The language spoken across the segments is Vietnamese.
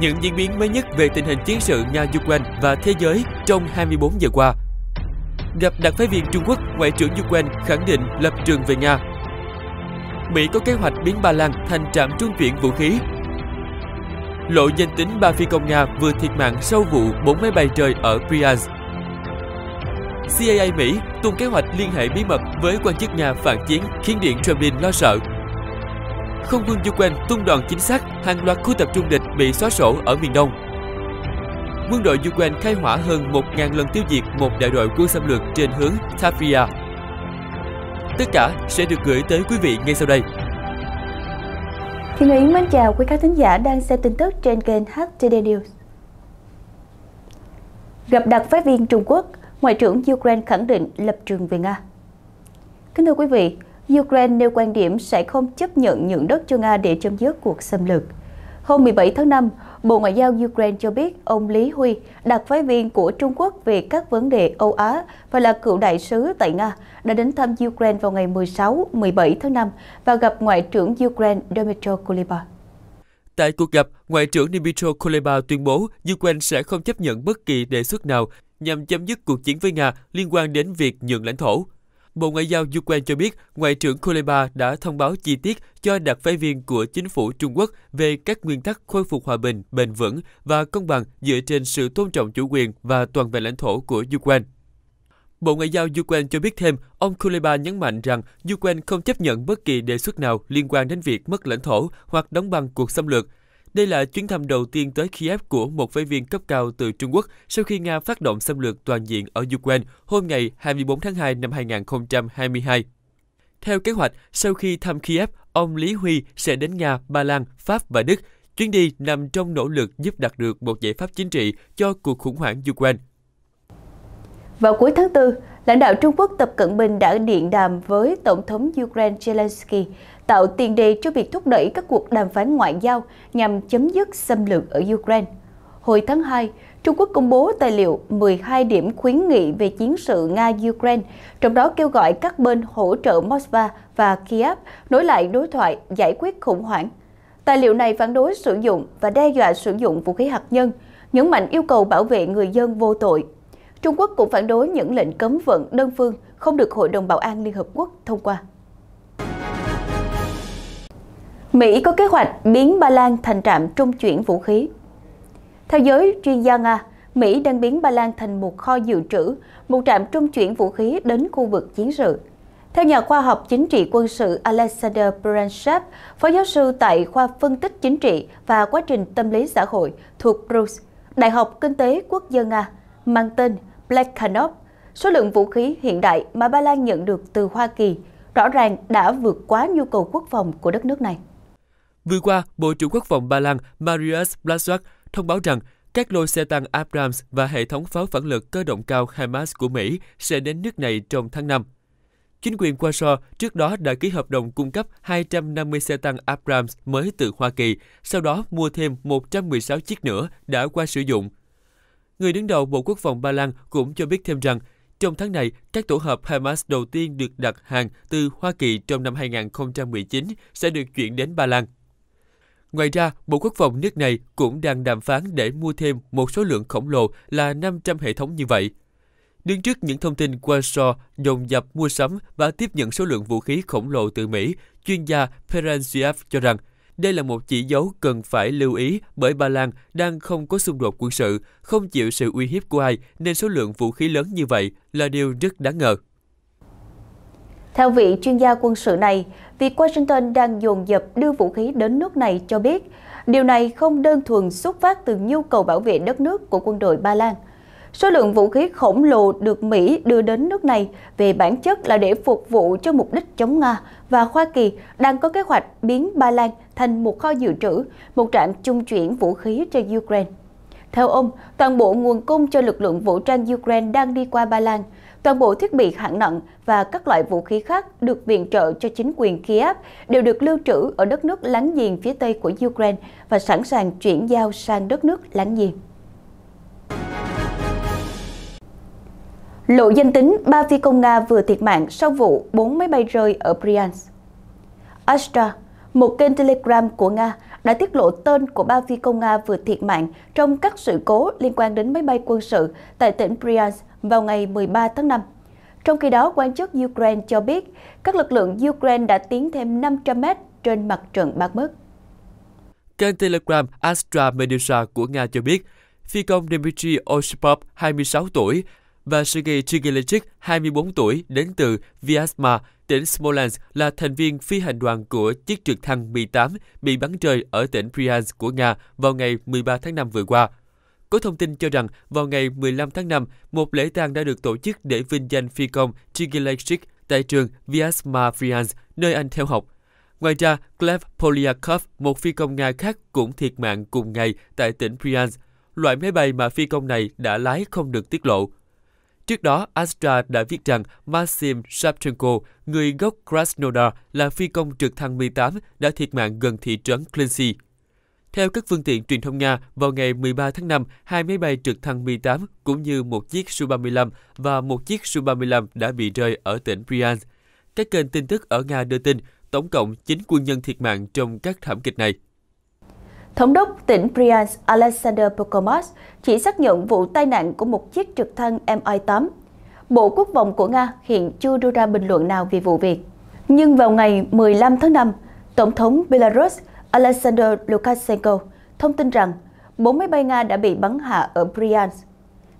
những diễn biến mới nhất về tình hình chiến sự Nga-Ukraine và thế giới trong 24 giờ qua. Gặp đặc phái viên Trung Quốc, Ngoại trưởng Ukraine khẳng định lập trường về Nga. Mỹ có kế hoạch biến Ba Lan thành trạm trung chuyển vũ khí. Lộ danh tính ba phi công Nga vừa thiệt mạng sau vụ bốn máy bay rơi ở Bryansk. CIA Mỹ tung kế hoạch liên hệ bí mật với quan chức Nga phản chiến khiến Điện Kremlin lo sợ không quân Ukraine tung đòn chính xác hàng loạt khu tập trung địch bị xóa sổ ở miền Đông. Quân đội Ukraine khai hỏa hơn 1.000 lần tiêu diệt một đại đội quân xâm lược trên hướng Tafria. Tất cả sẽ được gửi tới quý vị ngay sau đây. Thiên Yến mến chào quý khán thính giả đang xem tin tức trên kênh HTD News. Gặp đặc phái viên Trung Quốc, Ngoại trưởng Ukraine khẳng định lập trường về Nga. Kính thưa quý vị, Ukraine nêu quan điểm sẽ không chấp nhận nhượng đất cho Nga để chấm dứt cuộc xâm lược. Hôm 17 tháng 5, Bộ Ngoại giao Ukraine cho biết ông Lý Huy, đặc phái viên của Trung Quốc về các vấn đề Âu Á và là cựu đại sứ tại Nga, đã đến thăm Ukraine vào ngày 16-17 tháng 5 và gặp Ngoại trưởng Ukraine Dmytro Kuleba. Tại cuộc gặp, Ngoại trưởng Dmytro Kuleba tuyên bố Ukraine sẽ không chấp nhận bất kỳ đề xuất nào nhằm chấm dứt cuộc chiến với Nga liên quan đến việc nhượng lãnh thổ. Bộ Ngoại giao Ukraine cho biết Ngoại trưởng Kuleba đã thông báo chi tiết cho đặc phái viên của chính phủ Trung Quốc về các nguyên tắc khôi phục hòa bình, bền vững và công bằng dựa trên sự tôn trọng chủ quyền và toàn vẹn lãnh thổ của Ukraine. Bộ Ngoại giao Ukraine cho biết thêm, ông Kuleba nhấn mạnh rằng Ukraine không chấp nhận bất kỳ đề xuất nào liên quan đến việc mất lãnh thổ hoặc đóng băng cuộc xâm lược – đây là chuyến thăm đầu tiên tới Kiev của một phái viên cấp cao từ Trung Quốc sau khi Nga phát động xâm lược toàn diện ở Ukraine hôm ngày 24 tháng 2 năm 2022. Theo kế hoạch, sau khi thăm Kiev, ông Lý Huy sẽ đến Nga, Ba Lan, Pháp và Đức. Chuyến đi nằm trong nỗ lực giúp đạt được một giải pháp chính trị cho cuộc khủng hoảng Ukraine. Vào cuối tháng 4, lãnh đạo Trung Quốc Tập Cận Bình đã điện đàm với Tổng thống Ukraine Zelensky, tạo tiền đề cho việc thúc đẩy các cuộc đàm phán ngoại giao nhằm chấm dứt xâm lược ở Ukraine. Hồi tháng 2, Trung Quốc công bố tài liệu 12 điểm khuyến nghị về chiến sự Nga-Ukraine, trong đó kêu gọi các bên hỗ trợ Moskva và Kiev nối lại đối thoại giải quyết khủng hoảng. Tài liệu này phản đối sử dụng và đe dọa sử dụng vũ khí hạt nhân, nhấn mạnh yêu cầu bảo vệ người dân vô tội Trung Quốc cũng phản đối những lệnh cấm vận đơn phương không được Hội đồng Bảo an Liên Hợp Quốc thông qua. Mỹ có kế hoạch biến Ba Lan thành trạm trung chuyển vũ khí. Theo giới chuyên gia Nga, Mỹ đang biến Ba Lan thành một kho dự trữ, một trạm trung chuyển vũ khí đến khu vực chiến sự. Theo nhà khoa học chính trị quân sự Alexander Branshap, phó giáo sư tại khoa phân tích chính trị và quá trình tâm lý xã hội thuộc Bruce, Đại học Kinh tế Quốc gia Nga, mang tên Black Plekhanov, số lượng vũ khí hiện đại mà Ba Lan nhận được từ Hoa Kỳ rõ ràng đã vượt quá nhu cầu quốc phòng của đất nước này. Vừa qua, Bộ trưởng Quốc phòng Ba Lan Mariusz Blaszczak thông báo rằng các lô xe tăng Abrams và hệ thống pháo phản lực cơ động cao HIMARS của Mỹ sẽ đến nước này trong tháng 5. Chính quyền Warsaw trước đó đã ký hợp đồng cung cấp 250 xe tăng Abrams mới từ Hoa Kỳ, sau đó mua thêm 116 chiếc nữa đã qua sử dụng Người đứng đầu Bộ Quốc phòng Ba Lan cũng cho biết thêm rằng, trong tháng này, các tổ hợp Hamas đầu tiên được đặt hàng từ Hoa Kỳ trong năm 2019 sẽ được chuyển đến Ba Lan. Ngoài ra, Bộ Quốc phòng nước này cũng đang đàm phán để mua thêm một số lượng khổng lồ là 500 hệ thống như vậy. Đứng trước những thông tin Warsaw dồn dập mua sắm và tiếp nhận số lượng vũ khí khổng lồ từ Mỹ, chuyên gia Perenziav cho rằng – đây là một chỉ dấu cần phải lưu ý bởi Ba Lan đang không có xung đột quân sự, không chịu sự uy hiếp của ai nên số lượng vũ khí lớn như vậy là điều rất đáng ngờ. Theo vị chuyên gia quân sự này, việc Washington đang dồn dập đưa vũ khí đến nước này cho biết, điều này không đơn thuần xuất phát từ nhu cầu bảo vệ đất nước của quân đội Ba Lan – Số lượng vũ khí khổng lồ được Mỹ đưa đến nước này về bản chất là để phục vụ cho mục đích chống Nga và Hoa Kỳ đang có kế hoạch biến Ba Lan thành một kho dự trữ, một trạm trung chuyển vũ khí cho Ukraine. Theo ông, toàn bộ nguồn cung cho lực lượng vũ trang Ukraine đang đi qua Ba Lan. Toàn bộ thiết bị hạng nặng và các loại vũ khí khác được viện trợ cho chính quyền Kiev đều được lưu trữ ở đất nước láng giềng phía tây của Ukraine và sẵn sàng chuyển giao sang đất nước láng giềng. Lộ danh tính, ba phi công Nga vừa thiệt mạng sau vụ bốn máy bay rơi ở Bryansk. Astra, một kênh Telegram của Nga, đã tiết lộ tên của ba phi công Nga vừa thiệt mạng trong các sự cố liên quan đến máy bay quân sự tại tỉnh Bryansk vào ngày 13 tháng 5. Trong khi đó, quan chức Ukraine cho biết các lực lượng Ukraine đã tiến thêm 500 mét trên mặt trận Bakhmut. Kênh Telegram Astra Medusa của Nga cho biết, phi công Dmitry Osipov, 26 tuổi, và Sergei Chigilechik, 24 tuổi, đến từ Vyazma, tỉnh Smolensk, là thành viên phi hành đoàn của chiếc trực thăng Mi-8 bị bắn rơi ở tỉnh Bryansk của Nga vào ngày 13 tháng 5 vừa qua. Có thông tin cho rằng vào ngày 15 tháng 5, một lễ tang đã được tổ chức để vinh danh phi công Chigilechik tại trường Vyazma Bryansk, nơi anh theo học. Ngoài ra, Klev Polyakov, một phi công Nga khác cũng thiệt mạng cùng ngày tại tỉnh Bryansk. Loại máy bay mà phi công này đã lái không được tiết lộ. Trước đó, Astra đã viết rằng Maxim Shapchenko, người gốc Krasnodar, là phi công trực thăng Mi-8 đã thiệt mạng gần thị trấn Klinsi. Theo các phương tiện truyền thông Nga, vào ngày 13 tháng 5, hai máy bay trực thăng Mi-8 cũng như một chiếc Su-35 và một chiếc Su-35 đã bị rơi ở tỉnh Bryansk. Các kênh tin tức ở Nga đưa tin tổng cộng 9 quân nhân thiệt mạng trong các thảm kịch này. Thống đốc tỉnh Bryansk Alexander Pokomos chỉ xác nhận vụ tai nạn của một chiếc trực thăng Mi-8. Bộ Quốc phòng của Nga hiện chưa đưa ra bình luận nào về vụ việc. Nhưng vào ngày 15 tháng 5, Tổng thống Belarus Alexander Lukashenko thông tin rằng bốn máy bay Nga đã bị bắn hạ ở Bryansk.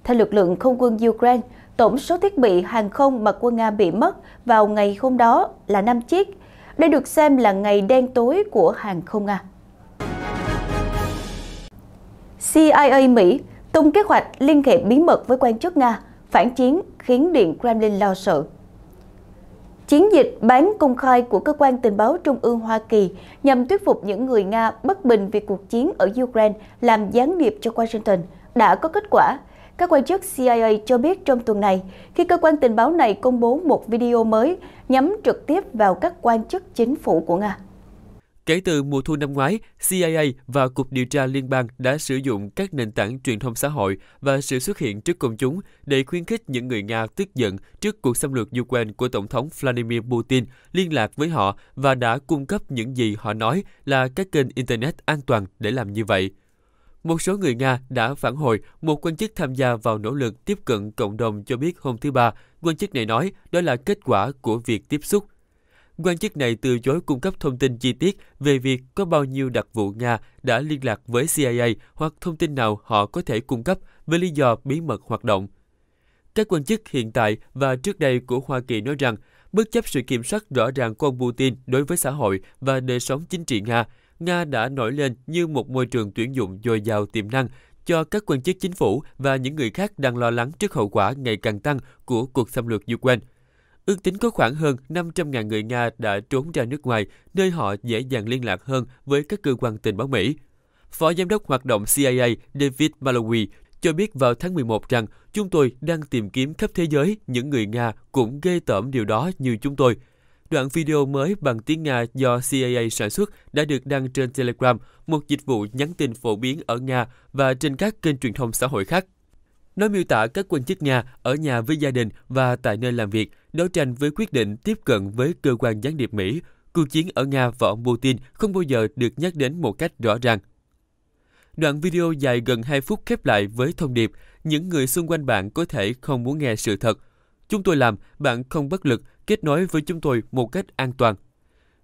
Theo lực lượng không quân Ukraine, tổng số thiết bị hàng không mà quân Nga bị mất vào ngày hôm đó là 5 chiếc. Đây được xem là ngày đen tối của hàng không Nga. CIA Mỹ tung kế hoạch liên hệ bí mật với quan chức Nga, phản chiến khiến Điện Kremlin lo sợ. Chiến dịch bán công khai của cơ quan tình báo Trung ương Hoa Kỳ nhằm thuyết phục những người Nga bất bình về cuộc chiến ở Ukraine làm gián điệp cho Washington đã có kết quả. Các quan chức CIA cho biết trong tuần này, khi cơ quan tình báo này công bố một video mới nhắm trực tiếp vào các quan chức chính phủ của Nga. Kể từ mùa thu năm ngoái, CIA và Cục Điều tra Liên bang đã sử dụng các nền tảng truyền thông xã hội và sự xuất hiện trước công chúng để khuyến khích những người Nga tức giận trước cuộc xâm lược Ukraine của Tổng thống Vladimir Putin liên lạc với họ và đã cung cấp những gì họ nói là các kênh Internet an toàn để làm như vậy. Một số người Nga đã phản hồi một quan chức tham gia vào nỗ lực tiếp cận cộng đồng cho biết hôm thứ Ba, quan chức này nói đó là kết quả của việc tiếp xúc Quan chức này từ chối cung cấp thông tin chi tiết về việc có bao nhiêu đặc vụ Nga đã liên lạc với CIA hoặc thông tin nào họ có thể cung cấp với lý do bí mật hoạt động. Các quan chức hiện tại và trước đây của Hoa Kỳ nói rằng, bất chấp sự kiểm soát rõ ràng của ông Putin đối với xã hội và đời sống chính trị Nga, Nga đã nổi lên như một môi trường tuyển dụng dồi dào tiềm năng cho các quan chức chính phủ và những người khác đang lo lắng trước hậu quả ngày càng tăng của cuộc xâm lược Ukraine. Ước tính có khoảng hơn 500.000 người Nga đã trốn ra nước ngoài, nơi họ dễ dàng liên lạc hơn với các cơ quan tình báo Mỹ. Phó Giám đốc hoạt động CIA David Malawi cho biết vào tháng 11 rằng chúng tôi đang tìm kiếm khắp thế giới những người Nga cũng ghê tởm điều đó như chúng tôi. Đoạn video mới bằng tiếng Nga do CIA sản xuất đã được đăng trên Telegram, một dịch vụ nhắn tin phổ biến ở Nga và trên các kênh truyền thông xã hội khác. Nó miêu tả các quan chức Nga ở nhà với gia đình và tại nơi làm việc, đấu tranh với quyết định tiếp cận với cơ quan gián điệp Mỹ. Cuộc chiến ở Nga và ông Putin không bao giờ được nhắc đến một cách rõ ràng. Đoạn video dài gần 2 phút khép lại với thông điệp, những người xung quanh bạn có thể không muốn nghe sự thật. Chúng tôi làm, bạn không bất lực, kết nối với chúng tôi một cách an toàn.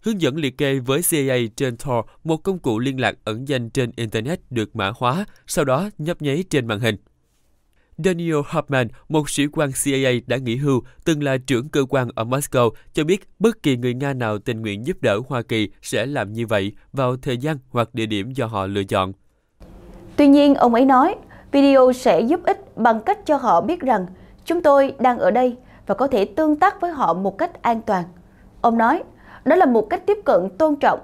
Hướng dẫn liệt kê với CIA trên Tor, một công cụ liên lạc ẩn danh trên Internet được mã hóa, sau đó nhấp nháy trên màn hình. Daniel Hoffman, một sĩ quan CIA đã nghỉ hưu, từng là trưởng cơ quan ở Moscow, cho biết bất kỳ người Nga nào tình nguyện giúp đỡ Hoa Kỳ sẽ làm như vậy vào thời gian hoặc địa điểm do họ lựa chọn. Tuy nhiên, ông ấy nói, video sẽ giúp ích bằng cách cho họ biết rằng chúng tôi đang ở đây và có thể tương tác với họ một cách an toàn. Ông nói, đó là một cách tiếp cận tôn trọng.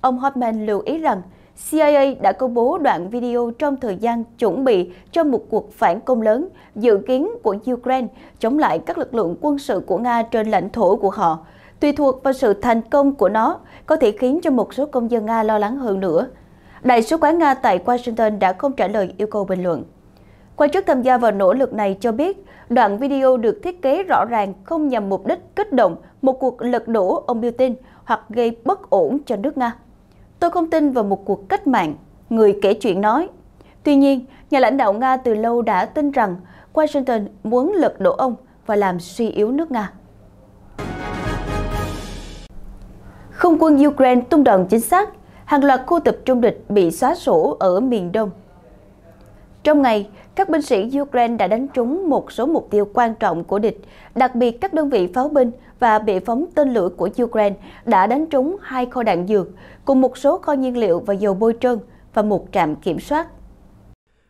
Ông Hoffman lưu ý rằng CIA đã công bố đoạn video trong thời gian chuẩn bị cho một cuộc phản công lớn dự kiến của Ukraine chống lại các lực lượng quân sự của Nga trên lãnh thổ của họ. Tùy thuộc vào sự thành công của nó, có thể khiến cho một số công dân Nga lo lắng hơn nữa. Đại sứ quán Nga tại Washington đã không trả lời yêu cầu bình luận. Quan chức tham gia vào nỗ lực này cho biết, đoạn video được thiết kế rõ ràng không nhằm mục đích kích động một cuộc lật đổ ông Putin hoặc gây bất ổn cho nước Nga. Tôi không tin vào một cuộc cách mạng, người kể chuyện nói. Tuy nhiên, nhà lãnh đạo Nga từ lâu đã tin rằng Washington muốn lật đổ ông và làm suy yếu nước Nga. Không quân Ukraine tung đòn chính xác, hàng loạt khu tập trung địch bị xóa sổ ở miền đông. Trong ngày, các binh sĩ Ukraine đã đánh trúng một số mục tiêu quan trọng của địch, đặc biệt các đơn vị pháo binh và bị phóng tên lửa của Ukraine đã đánh trúng hai kho đạn dược, cùng một số kho nhiên liệu và dầu bôi trơn và một trạm kiểm soát.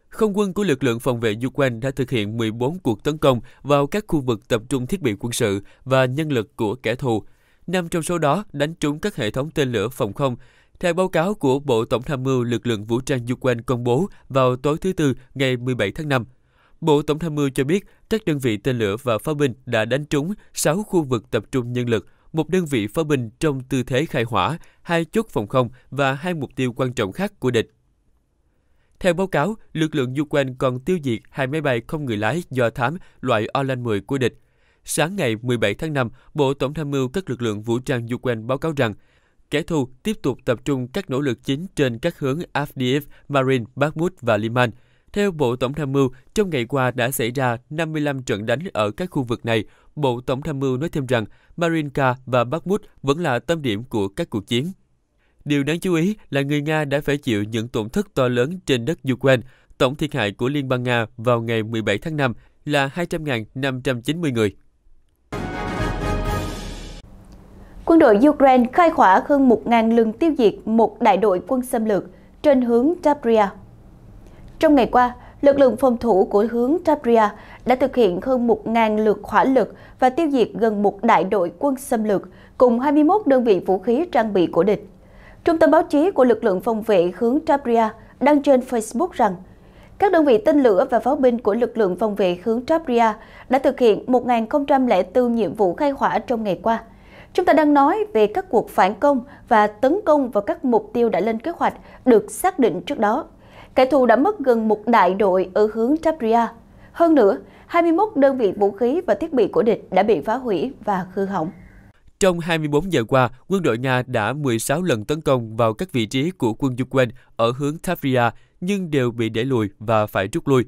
Không quân của lực lượng phòng vệ Ukraine đã thực hiện 14 cuộc tấn công vào các khu vực tập trung thiết bị quân sự và nhân lực của kẻ thù. Năm trong số đó đánh trúng các hệ thống tên lửa phòng không, theo báo cáo của Bộ Tổng tham mưu lực lượng vũ trang Ukraine công bố vào tối thứ Tư ngày 17 tháng 5. Bộ Tổng tham mưu cho biết các đơn vị tên lửa và pháo binh đã đánh trúng 6 khu vực tập trung nhân lực, một đơn vị pháo binh trong tư thế khai hỏa, hai chốt phòng không và hai mục tiêu quan trọng khác của địch. Theo báo cáo, lực lượng Ukraine còn tiêu diệt hai máy bay không người lái do thám loại Orlan 10 của địch. Sáng ngày 17 tháng 5, Bộ Tổng tham mưu các lực lượng vũ trang Ukraine báo cáo rằng kẻ thù tiếp tục tập trung các nỗ lực chính trên các hướng Avdiivka, Marin, Bakhmut và Liman – theo Bộ Tổng tham mưu, trong ngày qua đã xảy ra 55 trận đánh ở các khu vực này. Bộ Tổng tham mưu nói thêm rằng Marinka và Bakhmut vẫn là tâm điểm của các cuộc chiến. Điều đáng chú ý là người Nga đã phải chịu những tổn thất to lớn trên đất Ukraine. Tổng thiệt hại của Liên bang Nga vào ngày 17 tháng 5 là 200.590 người. Quân đội Ukraine khai hỏa hơn 1.000 lưng tiêu diệt một đại đội quân xâm lược trên hướng Tabria, trong ngày qua, lực lượng phòng thủ của hướng Tabria đã thực hiện hơn 1.000 lượt hỏa lực và tiêu diệt gần một đại đội quân xâm lược cùng 21 đơn vị vũ khí trang bị của địch. Trung tâm báo chí của lực lượng phòng vệ hướng Tabria đăng trên Facebook rằng các đơn vị tên lửa và pháo binh của lực lượng phòng vệ hướng Tabria đã thực hiện 1.004 nhiệm vụ khai hỏa trong ngày qua. Chúng ta đang nói về các cuộc phản công và tấn công vào các mục tiêu đã lên kế hoạch được xác định trước đó kẻ thù đã mất gần một đại đội ở hướng Tabria. Hơn nữa, 21 đơn vị vũ khí và thiết bị của địch đã bị phá hủy và hư hỏng. Trong 24 giờ qua, quân đội Nga đã 16 lần tấn công vào các vị trí của quân Ukraine ở hướng Tavria, nhưng đều bị đẩy lùi và phải rút lui.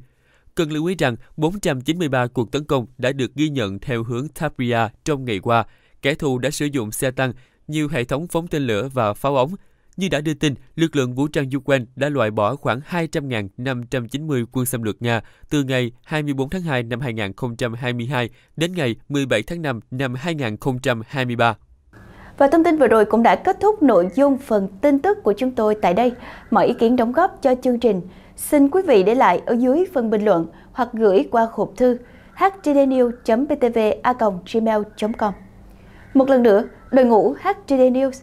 Cần lưu ý rằng 493 cuộc tấn công đã được ghi nhận theo hướng Tavria trong ngày qua. Kẻ thù đã sử dụng xe tăng, nhiều hệ thống phóng tên lửa và pháo ống, như đã đưa tin, lực lượng vũ trang Ukraine đã loại bỏ khoảng 200.590 quân xâm lược Nga từ ngày 24 tháng 2 năm 2022 đến ngày 17 tháng 5 năm 2023. Và thông tin vừa rồi cũng đã kết thúc nội dung phần tin tức của chúng tôi tại đây. Mọi ý kiến đóng góp cho chương trình, xin quý vị để lại ở dưới phần bình luận hoặc gửi qua hộp thư htdnews.ptva.gmail.com. Một lần nữa, đội ngũ HTD News –